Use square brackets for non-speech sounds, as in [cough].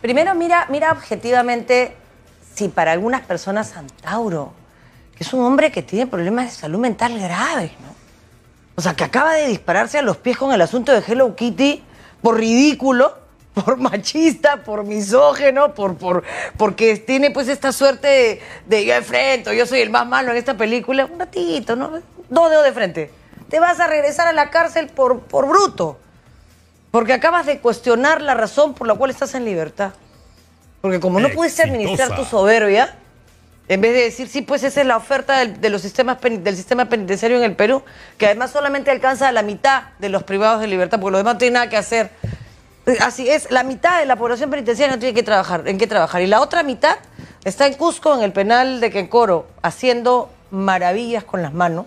Primero, mira, mira objetivamente si para algunas personas Santauro, que es un hombre que tiene problemas de salud mental graves, ¿no? O sea, que acaba de dispararse a los pies con el asunto de Hello Kitty por ridículo, [laughs] por machista, por misógeno, por, por, porque tiene pues esta suerte de, de yo enfrento, yo soy el más malo en esta película. Un ratito, ¿no? Dos dedos de frente. Te vas a regresar a la cárcel por, por bruto. Porque acabas de cuestionar la razón por la cual estás en libertad. Porque como no pudiste administrar tu soberbia, en vez de decir, sí, pues esa es la oferta del, del sistema penitenciario en el Perú, que además solamente alcanza a la mitad de los privados de libertad, porque los demás no tienen nada que hacer. Así es, la mitad de la población penitenciaria no tiene que trabajar, en qué trabajar. Y la otra mitad está en Cusco, en el penal de Quecoro, haciendo maravillas con las manos.